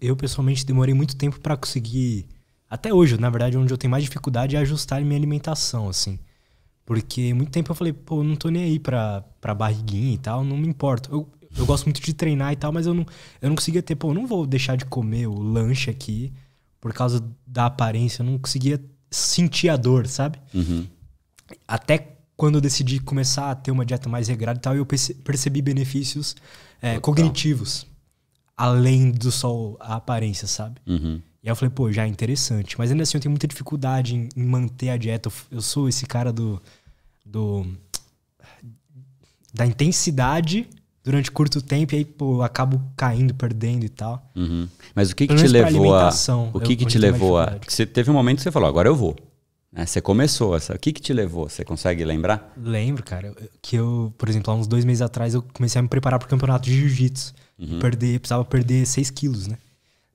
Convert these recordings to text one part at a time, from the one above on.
eu pessoalmente demorei muito tempo para conseguir. Até hoje, na verdade, onde eu tenho mais dificuldade é ajustar minha alimentação, assim. Porque muito tempo eu falei, pô, não tô nem aí pra, para barriguinha e tal, não me importo. Eu, eu gosto muito de treinar e tal, mas eu não, eu não conseguia ter, pô, eu não vou deixar de comer o lanche aqui por causa da aparência, eu não conseguia sentir a dor, sabe? Uhum. Até quando eu decidi começar a ter uma dieta mais regrada e tal, eu percebi benefícios é, cognitivos além do só a aparência, sabe? Uhum. E aí eu falei, pô, já é interessante. Mas ainda assim eu tenho muita dificuldade em, em manter a dieta. Eu, sou esse cara do. do da intensidade durante curto tempo e aí pô, eu acabo caindo, perdendo e tal. Uhum. Mas o que, que te levou a, o que, que te levou a que você teve um momento que você falou agora eu vou. É, você começou essa. O que, que te levou? Você consegue lembrar? Lembro, cara. Que eu, por exemplo, há uns dois meses atrás, eu comecei a me preparar para o campeonato de jiu-jitsu. Uhum. Perder, precisava perder 6 quilos, né?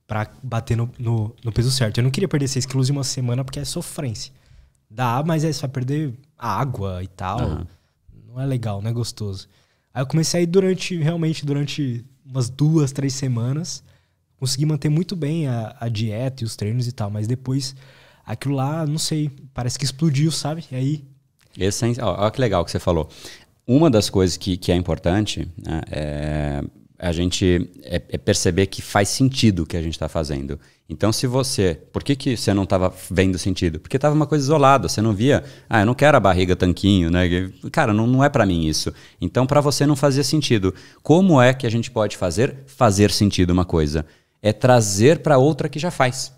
Para bater no, no, no, peso certo. Eu não queria perder 6 quilos em uma semana porque é sofrência. Dá, mas é só perder água e tal. Uhum. Não é legal, não é gostoso. Aí eu comecei a ir durante, realmente, durante umas duas, três semanas. Consegui manter muito bem a, a dieta e os treinos e tal, mas depois aquilo lá, não sei, parece que explodiu, sabe? E aí. Essência, olha que legal que você falou. Uma das coisas que, que é importante né, é a gente é, é, perceber que faz sentido o que a gente está fazendo. Então, se você. Por que, que você não estava vendo sentido? Porque estava uma coisa isolada, você não via. Ah, eu não quero a barriga tanquinho, né? Cara, não, não é para mim isso. Então, para você não fazia sentido. Como é que a gente pode fazer fazer sentido uma coisa? É trazer para outra que já faz.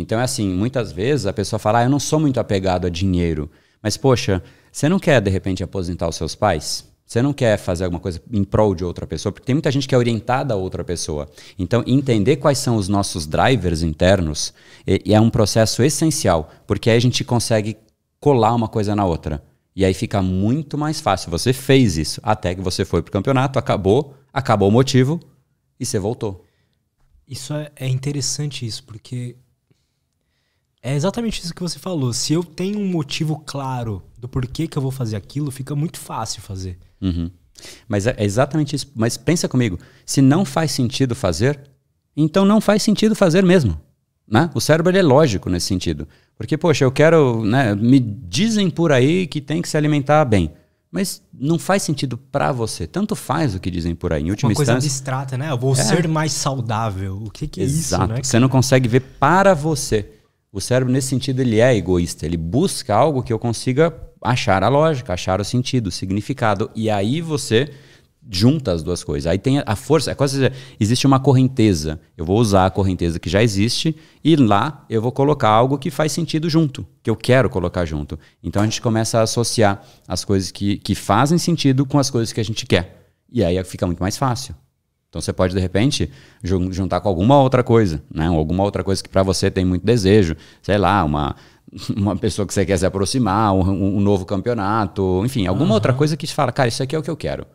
Então é assim, muitas vezes a pessoa fala, ah, eu não sou muito apegado a dinheiro. Mas, poxa, você não quer, de repente, aposentar os seus pais? Você não quer fazer alguma coisa em prol de outra pessoa, porque tem muita gente que é orientada a outra pessoa. Então, entender quais são os nossos drivers internos é um processo essencial, porque aí a gente consegue colar uma coisa na outra. E aí fica muito mais fácil. Você fez isso até que você foi pro campeonato, acabou, acabou o motivo e você voltou. Isso é, é interessante isso, porque é exatamente isso que você falou. Se eu tenho um motivo claro do porquê que eu vou fazer aquilo, fica muito fácil fazer. Uhum. Mas é, é exatamente isso. Mas pensa comigo, se não faz sentido fazer, então não faz sentido fazer mesmo. Né? O cérebro é lógico nesse sentido. Porque, poxa, eu quero. Né, me dizem por aí que tem que se alimentar bem. Mas não faz sentido para você. Tanto faz o que dizem por aí. Em última Uma coisa instância, abstrata, né? Eu vou é. ser mais saudável. O que, que é Exato. isso? Né, você não consegue ver para você. O cérebro, nesse sentido, ele é egoísta. Ele busca algo que eu consiga achar a lógica, achar o sentido, o significado. E aí você junta as duas coisas. Aí tem a força, é quase existe uma correnteza. Eu vou usar a correnteza que já existe e lá eu vou colocar algo que faz sentido junto, que eu quero colocar junto. Então a gente começa a associar as coisas que, que fazem sentido com as coisas que a gente quer. E aí fica muito mais fácil. Então você pode de repente juntar com alguma outra coisa, né? Alguma outra coisa que para você tem muito desejo, sei lá, uma uma pessoa que você quer se aproximar, um, um novo campeonato, enfim, alguma uhum. outra coisa que te fala, cara, isso aqui é o que eu quero.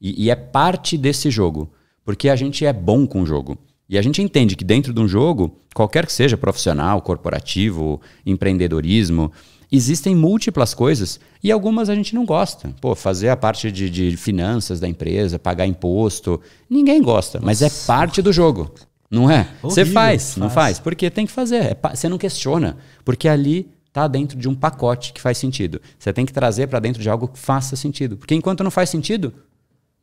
E, e é parte desse jogo, porque a gente é bom com o jogo. E a gente entende que dentro de um jogo, qualquer que seja, profissional, corporativo, empreendedorismo, existem múltiplas coisas e algumas a gente não gosta. Pô, fazer a parte de, de finanças da empresa, pagar imposto, ninguém gosta, Nossa. mas é parte do jogo. Não é? você faz, faz, não faz? Porque tem que fazer. É você não questiona, porque ali tá dentro de um pacote que faz sentido. Você tem que trazer para dentro de algo que faça sentido. Porque enquanto não faz sentido,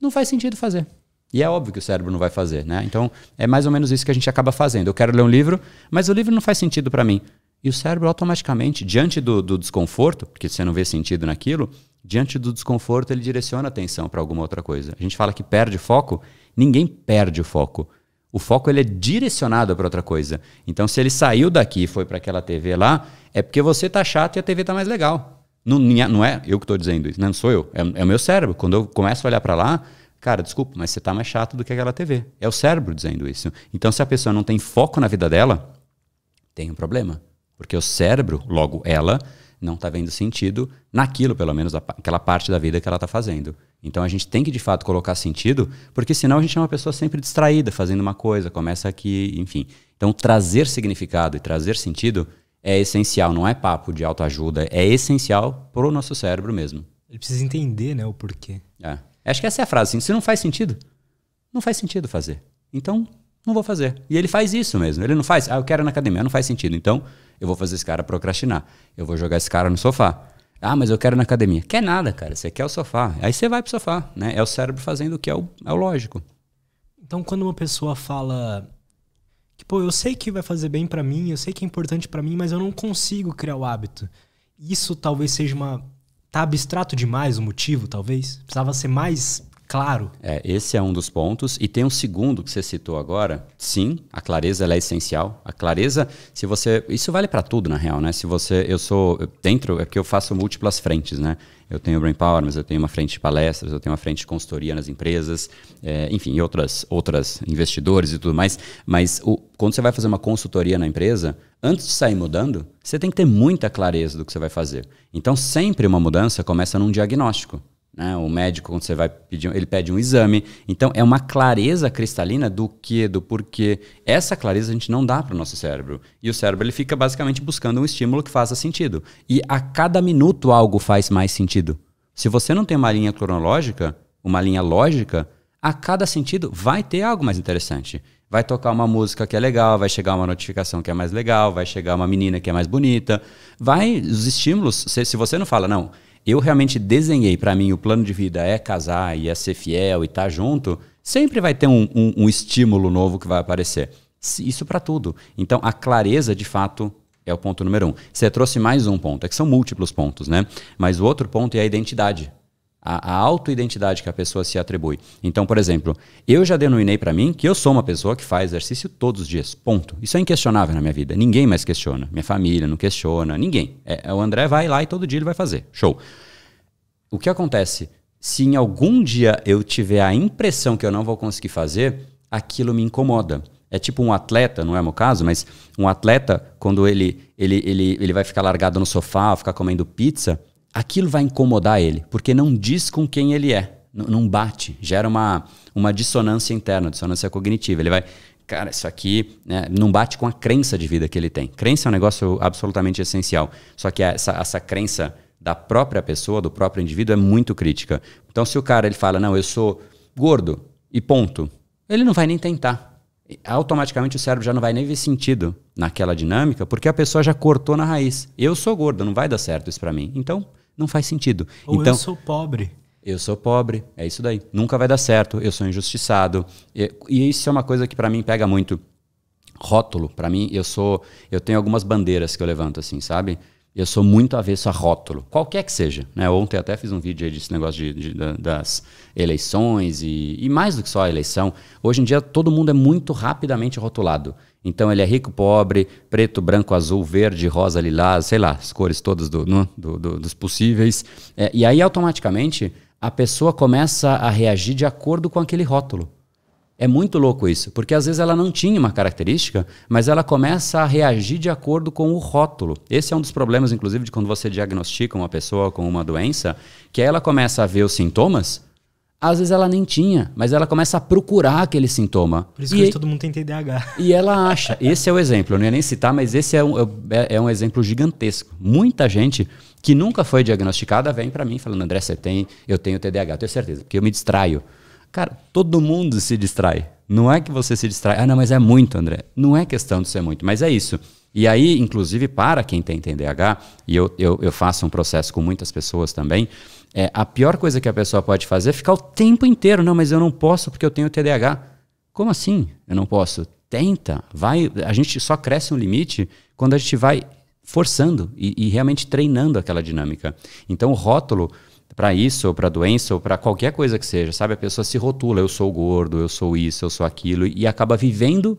não faz sentido fazer. E é óbvio que o cérebro não vai fazer, né? Então, é mais ou menos isso que a gente acaba fazendo. Eu quero ler um livro, mas o livro não faz sentido para mim. E o cérebro automaticamente, diante do, do desconforto, porque você não vê sentido naquilo, diante do desconforto ele direciona a atenção para alguma outra coisa. A gente fala que perde foco, ninguém perde o foco. O foco ele é direcionado para outra coisa. Então, se ele saiu daqui e foi para aquela TV lá, é porque você tá chato e a TV tá mais legal. Não, não é eu que estou dizendo isso, né? não sou eu, é, é, o meu cérebro. Quando eu começo a olhar para lá, cara, desculpa, mas você tá mais chato do que aquela TV. É o cérebro dizendo isso. Então, se a pessoa não tem foco na vida dela, tem um problema. Porque o cérebro, logo ela, não está vendo sentido naquilo, pelo menos aquela parte da vida que ela está fazendo. Então a gente tem que de fato colocar sentido, porque senão a gente é uma pessoa sempre distraída, fazendo uma coisa, começa aqui, enfim. Então trazer significado e trazer sentido é essencial, não é papo de autoajuda, é essencial para o nosso cérebro mesmo. Ele precisa entender, né, o porquê. É. Acho que essa é a frase, assim, se não faz sentido, não faz sentido fazer. Então não vou fazer. E ele faz isso mesmo. Ele não faz, ah, eu quero ir na academia, não faz sentido. Então, eu vou fazer esse cara procrastinar. Eu vou jogar esse cara no sofá. Ah, mas eu quero ir na academia. Quer nada, cara. Você quer o sofá. Aí você vai pro sofá, né? É o cérebro fazendo o que é o, é o lógico. Então, quando uma pessoa fala que, pô, eu sei que vai fazer bem para mim, eu sei que é importante para mim, mas eu não consigo criar o hábito. Isso talvez seja uma tá abstrato demais o motivo, talvez? Precisava ser mais claro. É, esse é um dos pontos. E tem um segundo que você citou agora. Sim, a clareza é essencial. A clareza, se você. Isso vale para tudo, na real, né? Se você. Eu sou. Dentro, é porque eu faço múltiplas frentes, né? Eu tenho Brain Power, mas eu tenho uma frente de palestras, eu tenho uma frente de consultoria nas empresas, é, enfim, outras, outras investidores e tudo mais. Mas o, quando você vai fazer uma consultoria na empresa, antes de sair mudando, você tem que ter muita clareza do que você vai fazer. Então, sempre uma mudança começa num diagnóstico. Né? O médico, quando você vai pedir, ele pede um exame. Então, é uma clareza cristalina do que, do porquê. Essa clareza a gente não dá para o nosso cérebro. E o cérebro ele fica basicamente buscando um estímulo que faça sentido. E a cada minuto algo faz mais sentido. Se você não tem uma linha cronológica, uma linha lógica, a cada sentido vai ter algo mais interessante. Vai tocar uma música que é legal, vai chegar uma notificação que é mais legal, vai chegar uma menina que é mais bonita. Vai, os estímulos, se, se você não fala, não, eu realmente desenhei para mim o plano de vida é casar e é ser fiel e estar tá junto, sempre vai ter um, um, um estímulo novo que vai aparecer. Isso para tudo. Então, a clareza, de fato, é o ponto número um. Você trouxe mais um ponto, é que são múltiplos pontos, né? Mas o outro ponto é a identidade a, a autoidentidade que a pessoa se atribui. Então, por exemplo, eu já denominei para mim que eu sou uma pessoa que faz exercício todos os dias, ponto. Isso é inquestionável na minha vida, ninguém mais questiona. Minha família não questiona, ninguém. É, é, o André vai lá e todo dia ele vai fazer, show. O que acontece? Se em algum dia eu tiver a impressão que eu não vou conseguir fazer, aquilo me incomoda. É tipo um atleta, não é o meu caso, mas um atleta, quando ele, ele, ele, ele vai ficar largado no sofá, ficar comendo pizza, aquilo vai incomodar ele, porque não diz com quem ele é, não bate, gera uma, uma dissonância interna, dissonância cognitiva. Ele vai, cara, isso aqui né, não bate com a crença de vida que ele tem. Crença é um negócio absolutamente essencial, só que essa, essa crença da própria pessoa, do próprio indivíduo, é muito crítica. Então, se o cara ele fala, não, eu sou gordo e ponto, ele não vai nem tentar. Automaticamente o cérebro já não vai nem ver sentido naquela dinâmica, porque a pessoa já cortou na raiz. Eu sou gordo, não vai dar certo isso para mim. Então, não faz sentido. Ou então, eu sou pobre. Eu sou pobre, é isso daí. Nunca vai dar certo, eu sou injustiçado. E, e isso é uma coisa que para mim pega muito. Rótulo, para mim, eu sou. Eu tenho algumas bandeiras que eu levanto, assim, sabe? Eu sou muito avesso a rótulo, qualquer que seja. Né? Ontem até fiz um vídeo aí desse negócio de, de, de das eleições e, e, mais do que só a eleição. Hoje em dia todo mundo é muito rapidamente rotulado. Então ele é rico, pobre, preto, branco, azul, verde, rosa, lilás, sei lá, as cores todas do, no, do, do, dos possíveis. É, e aí automaticamente a pessoa começa a reagir de acordo com aquele rótulo. É muito louco isso, porque às vezes ela não tinha uma característica, mas ela começa a reagir de acordo com o rótulo. Esse é um dos problemas, inclusive, de quando você diagnostica uma pessoa com uma doença, que ela começa a ver os sintomas, às vezes ela nem tinha, mas ela começa a procurar aquele sintoma. Por isso e, que todo mundo tem TDAH. E ela acha. Esse é o exemplo, eu não ia nem citar, mas esse é um, é, é um exemplo gigantesco. Muita gente que nunca foi diagnosticada vem para mim falando, André, você tem, eu tenho TDAH, eu tenho certeza, porque eu me distraio. Cara, todo mundo se distrai. Não é que você se distrai. Ah, não, mas é muito, André. Não é questão de ser muito, mas é isso. E aí, inclusive, para quem tem TDAH, e eu, eu, eu faço um processo com muitas pessoas também, é, a pior coisa que a pessoa pode fazer é ficar o tempo inteiro. Não, mas eu não posso porque eu tenho TDAH. Como assim? Eu não posso? Tenta, vai. A gente só cresce um limite quando a gente vai forçando e, e realmente treinando aquela dinâmica. Então, o rótulo para isso ou para doença ou para qualquer coisa que seja, sabe? A pessoa se rotula, eu sou gordo, eu sou isso, eu sou aquilo e acaba vivendo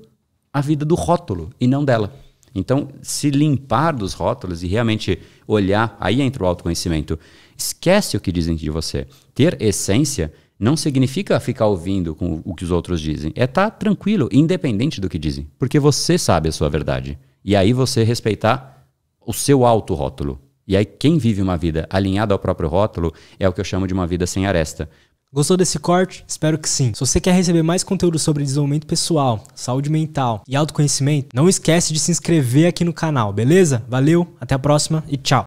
a vida do rótulo e não dela. Então, se limpar dos rótulos e realmente olhar, aí entra o autoconhecimento. Esquece o que dizem de você. Ter essência não significa ficar ouvindo com o que os outros dizem. É estar tá tranquilo, independente do que dizem, porque você sabe a sua verdade. E aí você respeitar o seu auto-rótulo. E aí, quem vive uma vida alinhada ao próprio rótulo é o que eu chamo de uma vida sem aresta. Gostou desse corte? Espero que sim. Se você quer receber mais conteúdo sobre desenvolvimento pessoal, saúde mental e autoconhecimento, não esquece de se inscrever aqui no canal, beleza? Valeu, até a próxima e tchau!